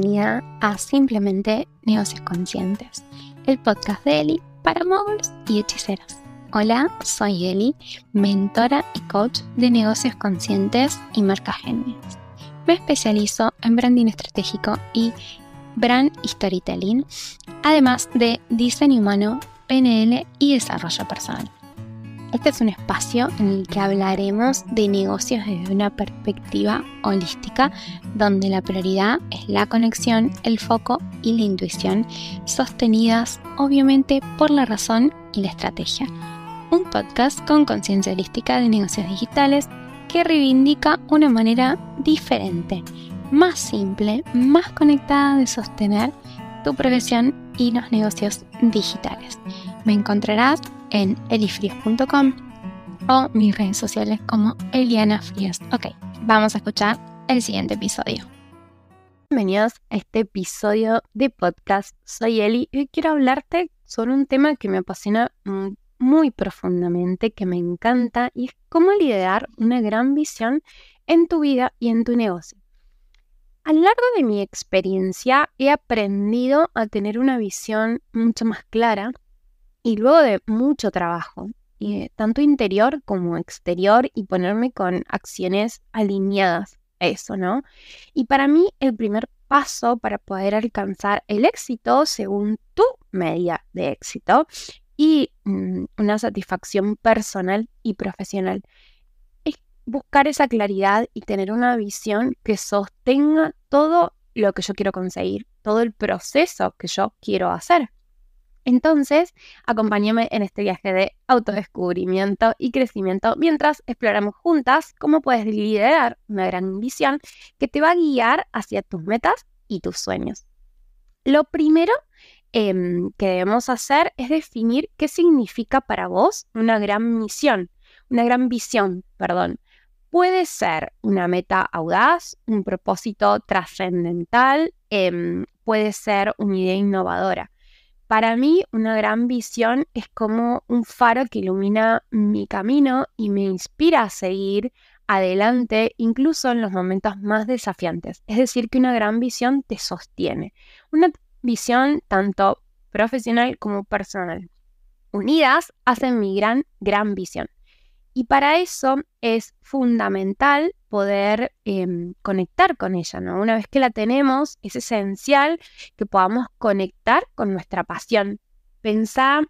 bienvenida a Simplemente Negocios Conscientes, el podcast de Eli para móviles y hechiceras. Hola, soy Eli, mentora y coach de negocios conscientes y marca geniales. Me especializo en branding estratégico y brand storytelling, además de diseño humano, PNL y desarrollo personal. Este es un espacio en el que hablaremos de negocios desde una perspectiva holística, donde la prioridad es la conexión, el foco y la intuición, sostenidas obviamente por la razón y la estrategia. Un podcast con conciencia holística de negocios digitales que reivindica una manera diferente, más simple, más conectada de sostener tu profesión y los negocios digitales. Me encontrarás en elifries.com o mis redes sociales como Eliana Frías. Ok, vamos a escuchar el siguiente episodio. Bienvenidos a este episodio de podcast. Soy Eli y hoy quiero hablarte sobre un tema que me apasiona muy profundamente, que me encanta y es cómo liderar una gran visión en tu vida y en tu negocio. A lo largo de mi experiencia he aprendido a tener una visión mucho más clara y luego de mucho trabajo, tanto interior como exterior, y ponerme con acciones alineadas a eso, ¿no? Y para mí el primer paso para poder alcanzar el éxito según tu media de éxito y mm, una satisfacción personal y profesional es buscar esa claridad y tener una visión que sostenga todo lo que yo quiero conseguir, todo el proceso que yo quiero hacer. Entonces, acompáñame en este viaje de autodescubrimiento y crecimiento mientras exploramos juntas cómo puedes liderar una gran visión que te va a guiar hacia tus metas y tus sueños. Lo primero em, que debemos hacer es definir qué significa para vos una gran misión, una gran visión, perdón. Puede ser una meta audaz, un propósito trascendental, em, puede ser una idea innovadora. Para mí, una gran visión es como un faro que ilumina mi camino y me inspira a seguir adelante, incluso en los momentos más desafiantes. Es decir, que una gran visión te sostiene. Una visión tanto profesional como personal. Unidas hacen mi gran, gran visión. Y para eso es fundamental poder em, conectar con ella, ¿no? Una vez que la tenemos, es esencial que podamos conectar con nuestra pasión. Pensá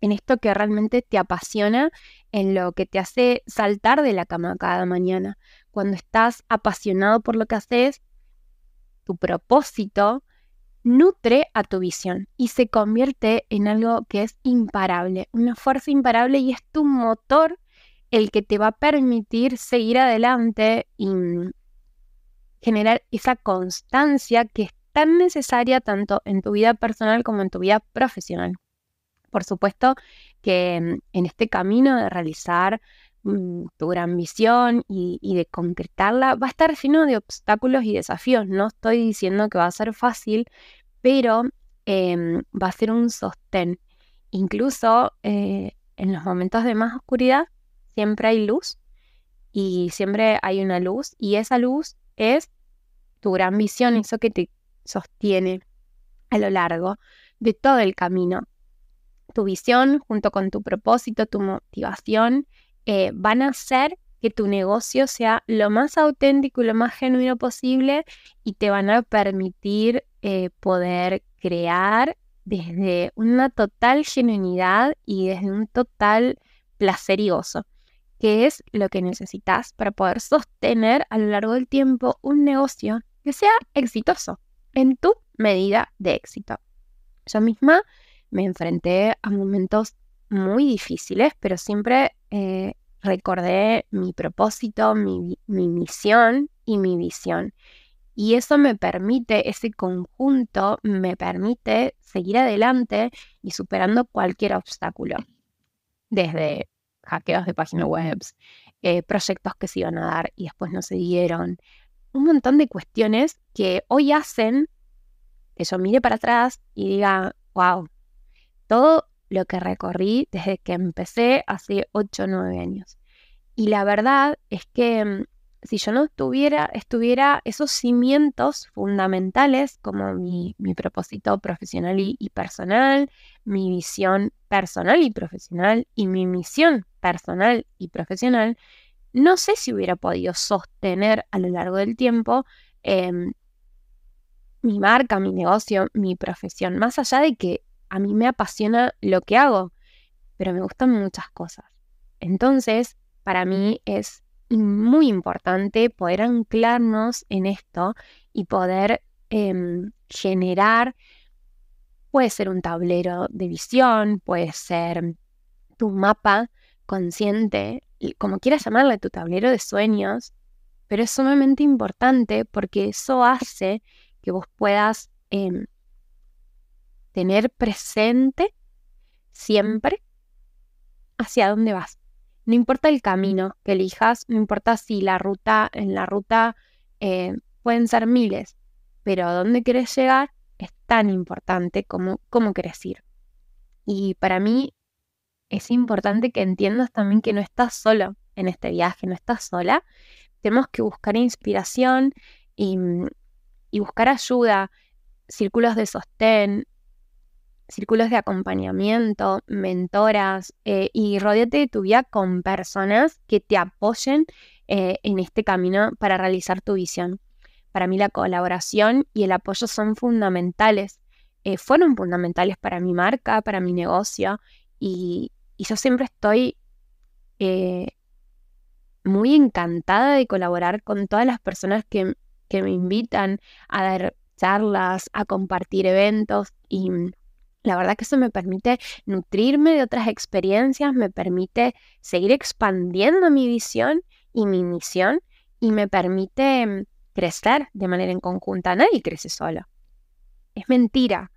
en esto que realmente te apasiona, en lo que te hace saltar de la cama cada mañana. Cuando estás apasionado por lo que haces, tu propósito nutre a tu visión y se convierte en algo que es imparable, una fuerza imparable y es tu motor el que te va a permitir seguir adelante y mm, generar esa constancia que es tan necesaria tanto en tu vida personal como en tu vida profesional. Por supuesto que mm, en este camino de realizar mm, tu gran visión y, de concretarla va a estar lleno de obstáculos y desafíos. No estoy diciendo que va a ser fácil, pero em, va a ser un sostén. Incluso eh, en los momentos de más oscuridad siempre hay luz y siempre hay una luz y esa luz es tu gran visión, eso que te sostiene a lo largo de todo el camino. Tu visión junto con tu propósito, tu motivación, eh, van a hacer que tu negocio sea lo más auténtico y lo más genuino posible y te van a permitir eh, poder crear desde una total genuinidad y desde un total placer y gozo qué es lo que necesitas para poder sostener a lo largo del tiempo un negocio que sea exitoso en tu medida de éxito. Yo misma me enfrenté a momentos muy difíciles, pero siempre eh, recordé mi propósito, mi, mi misión y mi visión. Y eso me permite, ese conjunto me permite seguir adelante y superando cualquier obstáculo. Desde hackeos de páginas web, eh, proyectos que se iban a dar y después no se dieron. Un montón de cuestiones que hoy hacen que yo mire para atrás y diga, wow, todo lo que recorrí desde que empecé hace 8 o 9 años. Y la verdad es que mm, si yo no tuviera, estuviera esos cimientos fundamentales como mi, mi propósito profesional y, personal, mi visión personal y profesional y mi misión personal y profesional, no sé si hubiera podido sostener a lo largo del tiempo em, mi marca, mi negocio, mi profesión, más allá de que a mí me apasiona lo que hago, pero me gustan muchas cosas. Entonces, para mí es muy importante poder anclarnos en esto y poder em, generar, puede ser un tablero de visión, puede ser tu mapa consciente, como quieras llamarle, tu tablero de sueños, pero es sumamente importante porque eso hace que vos puedas em, tener presente siempre hacia dónde vas. No importa el camino que elijas, no importa si la ruta, en la ruta eh, pueden ser miles, pero a dónde quieres llegar es tan importante como cómo quieres ir. Y para mí es importante que entiendas también que no estás solo en este viaje, no estás sola. Tenemos que buscar inspiración y buscar ayuda, círculos de sostén, círculos de acompañamiento, mentoras eh, y rodeate de tu vida con personas que te apoyen eh, en este camino para realizar tu visión. Para mí la colaboración y el apoyo son fundamentales. Eh, fueron fundamentales para mi marca, para mi negocio y, yo siempre estoy muy encantada de colaborar con todas las personas que, que me invitan a dar charlas, a compartir eventos y la verdad que eso me permite nutrirme de otras experiencias, me permite seguir expandiendo mi visión y mi misión y me permite mm, crecer de manera en conjunta. Nadie crece solo. Es mentira.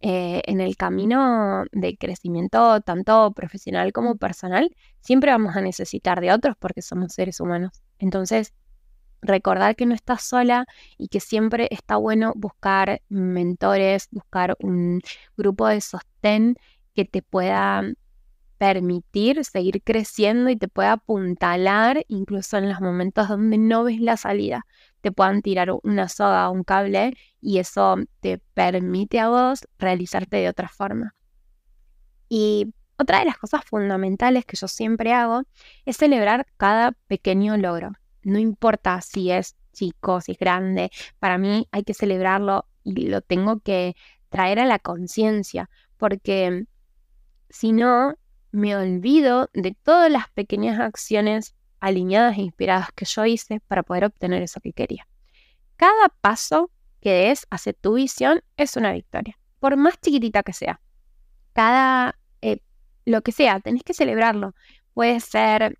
Eh, en el camino de crecimiento, tanto profesional como personal, siempre vamos a necesitar de otros porque somos seres humanos. Entonces, recordar que no estás sola y que siempre está bueno buscar mentores, buscar un grupo de sostén que te pueda permitir seguir creciendo y te pueda apuntalar incluso en los momentos donde no ves la salida. Te puedan tirar una soga o un cable y eso te permite a vos realizarte de otra forma. Y otra de las cosas fundamentales que yo siempre hago es celebrar cada pequeño logro no importa si es chico, si es grande, para mí hay que celebrarlo y lo tengo que traer a la conciencia, porque si no, me olvido de todas las pequeñas acciones alineadas e inspiradas que yo hice para poder obtener eso que quería. Cada paso que des hacia tu visión es una victoria, por más chiquitita que sea. Cada, eh, lo que sea, tenés que celebrarlo. Puede ser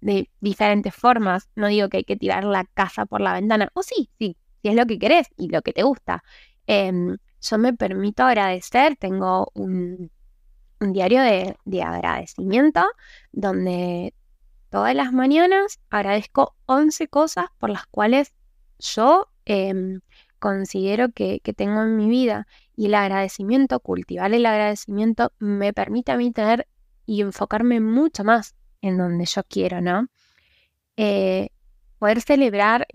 de diferentes formas. No digo que hay que tirar la casa por la ventana, o sí, sí, si es lo que querés y lo que te gusta. Em, yo me permito agradecer, tengo un, diario de, agradecimiento donde todas las mañanas agradezco 11 cosas por las cuales yo em, considero que, que, tengo en mi vida. Y el agradecimiento, cultivar el agradecimiento, me permite a mí tener y enfocarme mucho más en donde yo quiero, ¿no? Eh, poder celebrar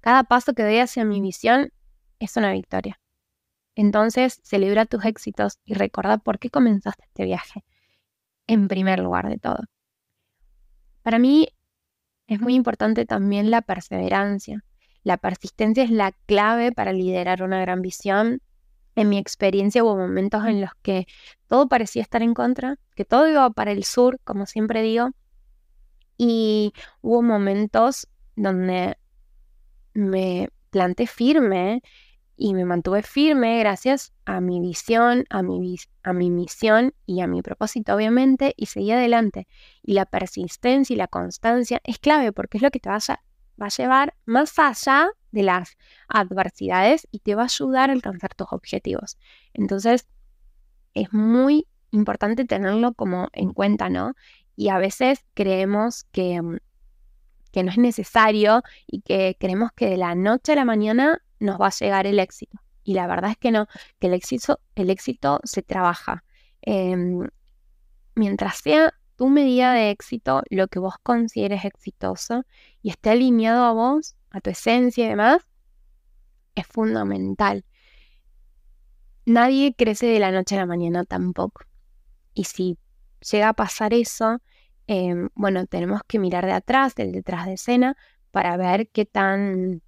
cada paso que doy hacia mi visión es una victoria. Entonces, celebra tus éxitos y recuerda por qué comenzaste este viaje, en primer lugar de todo. Para mí es muy importante también la perseverancia. La persistencia es la clave para liderar una gran visión, en mi experiencia hubo momentos en los que todo parecía estar en contra, que todo iba para el sur, como siempre digo, y hubo momentos donde me planté firme ¿eh? y me mantuve firme gracias a mi visión, a mi, a mi misión y a mi propósito, obviamente, y seguí adelante. Y la persistencia y la constancia es clave porque es lo que te vas a va a llevar más allá de las adversidades y te va a ayudar a alcanzar tus objetivos. Entonces, es muy importante tenerlo como en cuenta, ¿no? Y a veces creemos que, mm, que no es necesario y que creemos que de la noche a la mañana nos va a llegar el éxito. Y la verdad es que no, que el éxito, el éxito se trabaja. Em, mientras sea tu medida de éxito, lo que vos consideres exitoso y esté alineado a vos, a tu esencia y demás, es fundamental. Nadie crece de la noche a la mañana tampoco. Y si llega a pasar eso, em, bueno, tenemos que mirar de atrás, del detrás de escena, para ver qué tan,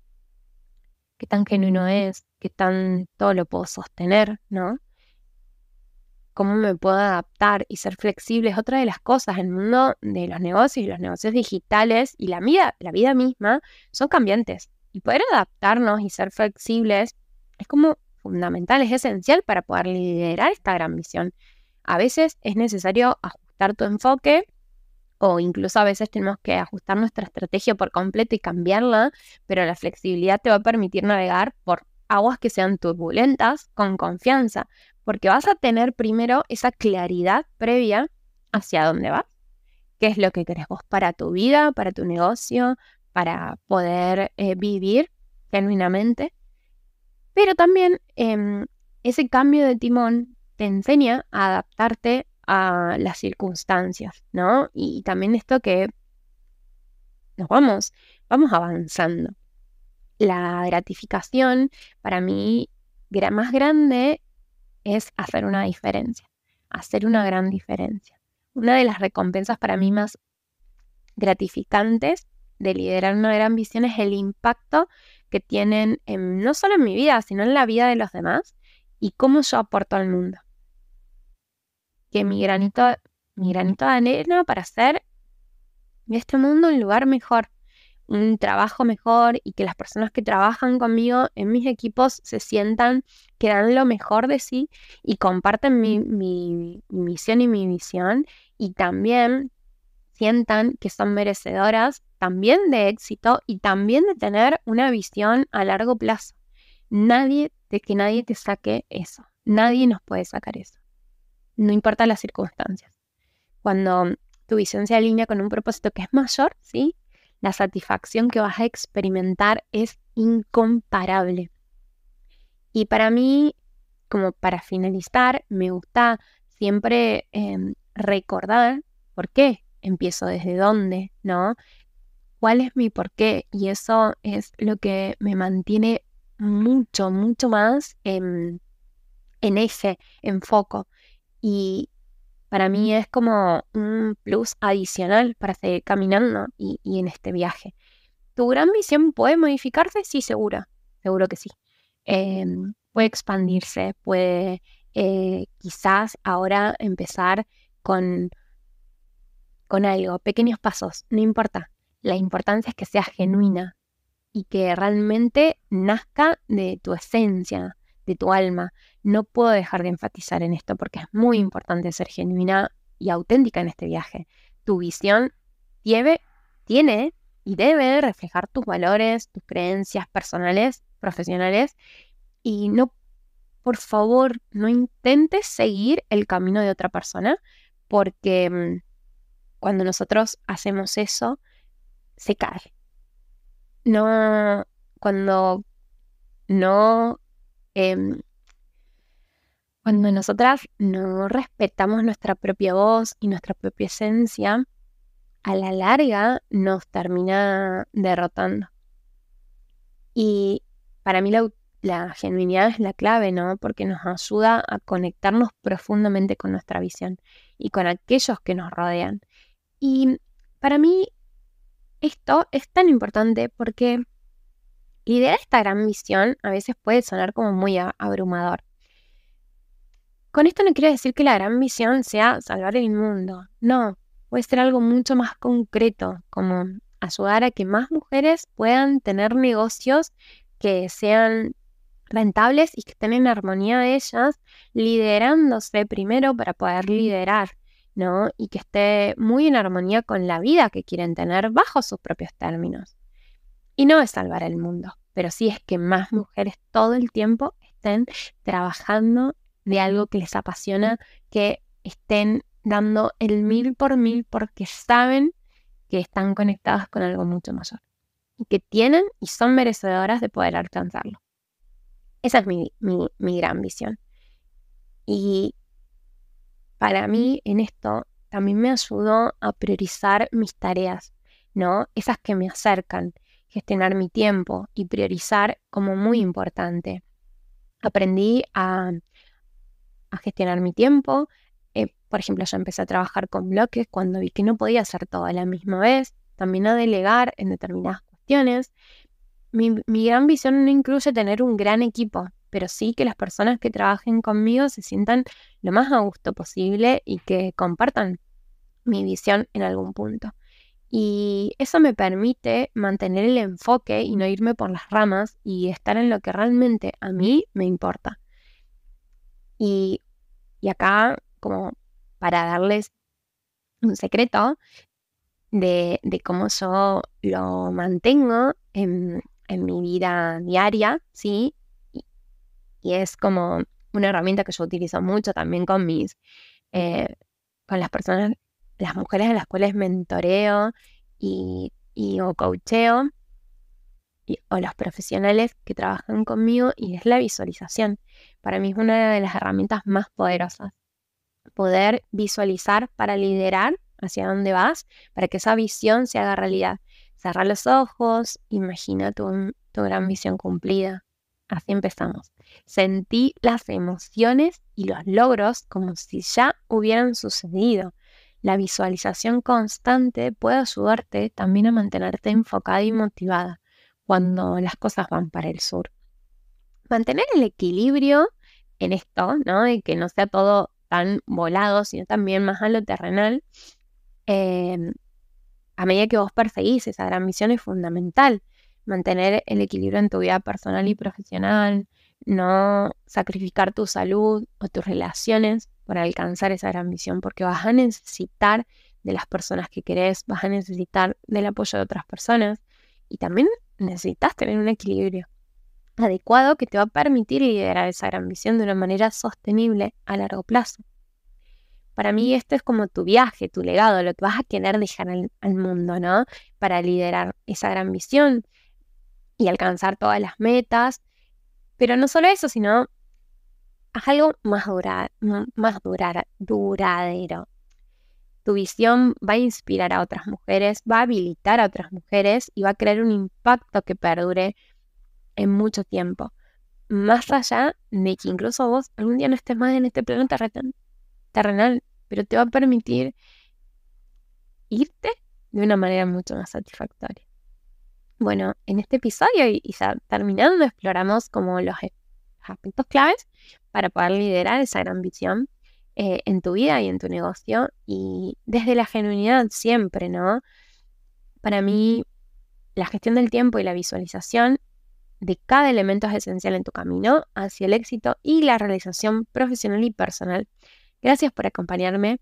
qué tan genuino es, qué tan todo lo puedo sostener, ¿no? cómo me puedo adaptar y ser flexible es otra de las cosas. en El mundo de los negocios y los negocios digitales y la vida, la vida misma son cambiantes. Y poder adaptarnos y ser flexibles es como fundamental, es esencial para poder liderar esta gran visión A veces es necesario ajustar tu enfoque o incluso a veces tenemos que ajustar nuestra estrategia por completo y cambiarla, pero la flexibilidad te va a permitir navegar por aguas que sean turbulentas con confianza, porque vas a tener primero esa claridad previa hacia dónde vas, qué es lo que querés vos para tu vida, para tu negocio, para poder eh, vivir genuinamente. Pero también em, ese cambio de timón te enseña a adaptarte a las circunstancias, ¿no? Y también esto que nos vamos, vamos avanzando la gratificación para mí más grande es hacer una diferencia, hacer una gran diferencia. Una de las recompensas para mí más gratificantes de liderar una gran visión es el impacto que tienen no solo en mi vida, sino en la vida de los demás y cómo yo aporto al mundo. Que mi granito, mi granito de arena para hacer de este mundo un lugar mejor, un trabajo mejor y que las personas que trabajan conmigo en mis equipos se sientan que dan lo mejor de sí y comparten mi, misión y mi visión y también sientan que son merecedoras también de éxito y también de tener una visión a largo plazo. Nadie, de que nadie te saque eso. Nadie nos puede sacar eso. No importa las circunstancias. Cuando tu visión se alinea con un propósito que es mayor, ¿sí? la satisfacción que vas a experimentar es incomparable. Y para mí, como para finalizar, me gusta siempre em, recordar por qué empiezo desde dónde, ¿no? ¿Cuál es mi por qué? Y eso es lo que me mantiene mucho, mucho más en, em, en ese enfoco. Y, para mí es como un plus adicional para seguir caminando y, en este viaje. ¿Tu gran visión puede modificarse? Sí, segura, seguro que sí. Em, puede expandirse, puede eh, quizás ahora empezar con, con algo, pequeños pasos, no importa. La importancia es que sea genuina y que realmente nazca de tu esencia, de tu alma. No puedo dejar de enfatizar en esto porque es muy mm. importante ser genuina y auténtica en este viaje. Tu visión tiene, tiene y debe reflejar tus valores, tus creencias personales, profesionales, y no, por favor, no intentes seguir el camino de otra persona porque mm, cuando nosotros hacemos eso, se cae. No, cuando no Em, cuando nosotras no respetamos nuestra propia voz y nuestra propia esencia, a la larga nos termina derrotando. Y para mí la, la, genuinidad es la clave, ¿no? Porque nos ayuda a conectarnos profundamente con nuestra visión y con aquellos que nos rodean. Y para mí esto es tan importante porque Liderar esta gran misión a veces puede sonar como muy abrumador. Con esto no quiero decir que la gran misión sea salvar el mundo, no, puede ser algo mucho más concreto, como ayudar a que más mujeres puedan tener negocios que sean rentables y que estén en armonía de ellas, liderándose primero para poder liderar, ¿no? Y que esté muy en armonía con la vida que quieren tener bajo sus propios términos. Y no es salvar el mundo, pero sí es que más mm. mujeres todo el tiempo estén trabajando de algo que les apasiona, que estén dando el mil por mil porque saben que están conectadas con algo mucho mayor y que tienen y son merecedoras de poder alcanzarlo. Esa es mi, gran visión. Y para mí en esto también me ayudó a priorizar mis tareas, ¿no? Esas que me acercan, gestionar mi tiempo y priorizar como muy importante. Aprendí a, gestionar mi tiempo. Eh, por ejemplo, yo empecé a trabajar con bloques cuando vi que no podía hacer todo a la misma vez. También a delegar en determinadas cuestiones. Mi, mi gran visión no incluye tener un gran equipo, pero sí que las personas que trabajen conmigo se sientan lo más a gusto posible y que compartan mi visión en algún punto. Y eso me permite mantener el enfoque y no irme por las ramas y estar en lo que realmente a mí me importa. Y, acá, como para darles un secreto de, cómo yo lo mantengo en, mi vida diaria, ¿sí? Y, es como una herramienta que yo utilizo mucho también con mis... Eh, con las personas las mujeres en las cuales mentoreo y, o coacheo, o los profesionales que trabajan conmigo, y es la visualización. Para mí es una de las herramientas más poderosas. Poder visualizar para liderar hacia dónde vas, para que esa visión se haga realidad. Cerra los ojos, imagina tu, tu gran visión cumplida. Así empezamos. Sentí las emociones y los logros como si ya hubieran sucedido. La visualización constante puede ayudarte también a mantenerte enfocada y motivada cuando las cosas van para el sur. Mantener el equilibrio en esto, ¿no? De que no sea todo tan volado, sino también más a lo terrenal. Em, a medida que vos perseguís esa gran misión es fundamental. Mantener el equilibrio en tu vida personal y profesional, no sacrificar tu salud o tus relaciones para alcanzar esa gran visión, porque vas a necesitar de las personas que querés, vas a necesitar del apoyo de otras personas y también necesitas tener un equilibrio adecuado que te va a permitir liderar esa gran visión de una manera sostenible a largo plazo. Para mí esto es como tu viaje, tu legado, lo que vas a querer dejar al, mundo, ¿no? Para liderar esa gran visión y alcanzar todas las metas. Pero no solo eso, sino algo más, más durar, duradero. Tu visión va a inspirar a otras mujeres, va a habilitar a otras mujeres y va a crear un impacto que perdure en mucho tiempo. Más allá de que incluso vos algún día no estés más en este plano terrenal, pero te va a permitir irte de una manera mucho más satisfactoria. Bueno, en este episodio y, ya terminando exploramos como los e-, aspectos claves para poder liderar esa gran visión eh, en tu vida y en tu negocio y desde la genuinidad siempre, ¿no? Para mí, la gestión del tiempo y la visualización de cada elemento es esencial en tu camino hacia el éxito y la realización profesional y personal. Gracias por acompañarme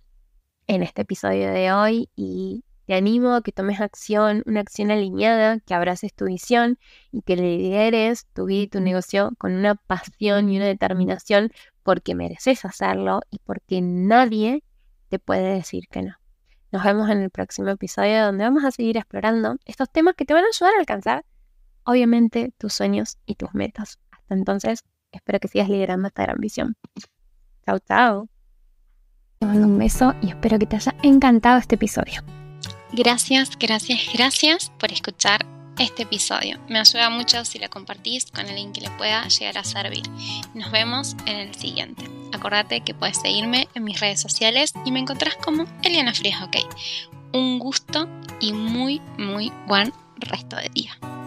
en este episodio de hoy y te animo a que tomes acción, una acción alineada, que abraces tu visión y que lideres tu vida y tu negocio con una pasión y una determinación porque mereces hacerlo y porque nadie te puede decir que no. Nos vemos en el próximo episodio donde vamos a seguir explorando estos temas que te van a ayudar a alcanzar, obviamente, tus sueños y tus metas. Hasta entonces, espero que sigas liderando esta gran visión. Chao, chao. Te mando un beso y espero que te haya encantado este episodio. Gracias, gracias, gracias por escuchar este episodio. Me ayuda mucho si lo compartís con alguien que le pueda llegar a servir. Nos vemos en el siguiente. Acordate que puedes seguirme en mis redes sociales y me encontrás como Eliana Frías OK. Un gusto y muy, muy buen resto de día.